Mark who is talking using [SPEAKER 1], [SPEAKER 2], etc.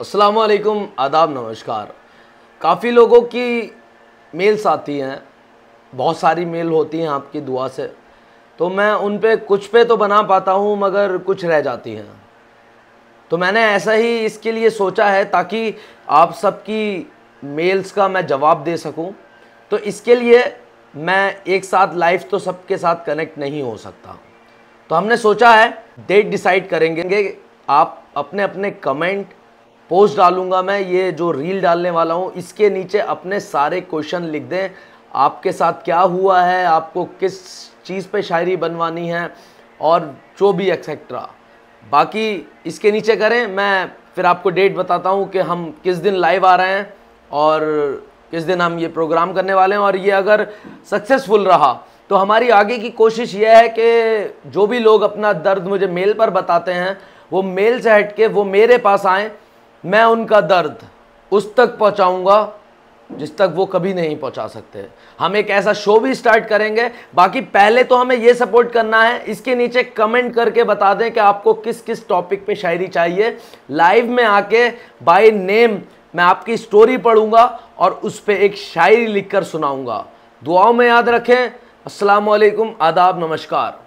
[SPEAKER 1] अस्सलाम वालेकुम आदाब नमस्कार काफ़ी लोगों की मेल्स आती हैं बहुत सारी मेल होती हैं आपकी दुआ से तो मैं उन पे कुछ पे तो बना पाता हूँ मगर कुछ रह जाती हैं तो मैंने ऐसा ही इसके लिए सोचा है ताकि आप सबकी मेल्स का मैं जवाब दे सकूँ तो इसके लिए मैं एक साथ लाइफ तो सबके साथ कनेक्ट नहीं हो सकता तो हमने सोचा है डेट डिसाइड करेंगे आप अपने अपने कमेंट पोस्ट डालूंगा मैं ये जो रील डालने वाला हूँ इसके नीचे अपने सारे क्वेश्चन लिख दें आपके साथ क्या हुआ है आपको किस चीज़ पे शायरी बनवानी है और जो भी एक्सेट्रा बाकी इसके नीचे करें मैं फिर आपको डेट बताता हूँ कि हम किस दिन लाइव आ रहे हैं और किस दिन हम ये प्रोग्राम करने वाले हैं और ये अगर सक्सेसफुल रहा तो हमारी आगे की कोशिश यह है कि जो भी लोग अपना दर्द मुझे मेल पर बताते हैं वो मेल से हट के वो मेरे पास आएँ मैं उनका दर्द उस तक पहुंचाऊंगा जिस तक वो कभी नहीं पहुंचा सकते हम एक ऐसा शो भी स्टार्ट करेंगे बाकी पहले तो हमें ये सपोर्ट करना है इसके नीचे कमेंट करके बता दें कि आपको किस किस टॉपिक पे शायरी चाहिए लाइव में आके बाय नेम मैं आपकी स्टोरी पढ़ूंगा और उस पर एक शायरी लिखकर सुनाऊंगा दुआओं में याद रखें असलकुम आदाब नमस्कार